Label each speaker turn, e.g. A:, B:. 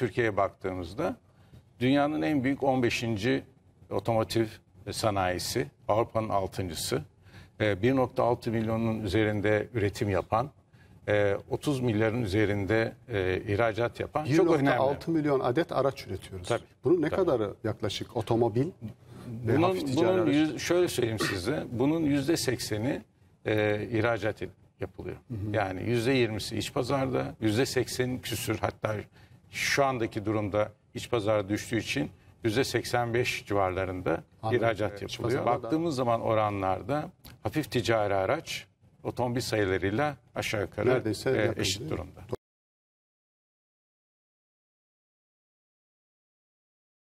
A: Türkiye'ye baktığımızda dünyanın en büyük 15. otomotiv sanayisi, Avrupa'nın 6.sı. 1.6 ee, milyonun üzerinde üretim yapan, 30 e, milyarın üzerinde e, ihracat
B: yapan çok önemli. 1.6 milyon adet araç üretiyoruz. Tabii. Bunun ne tabii. kadarı yaklaşık otomobil ve bunun, hafif ticari bunun yüz,
A: Şöyle söyleyeyim size, bunun %80'i e, ihracat yapılıyor. Hı hı. Yani %20'si iç pazarda, %80 küsür hatta şu andaki durumda iç pazar düştüğü için %85 civarlarında Anladım. ihracat evet, yapılıyor. Baktığımız da. zaman oranlarda hafif ticari araç
C: otomobil sayılarıyla aşağı yukarı e, eşit durumda.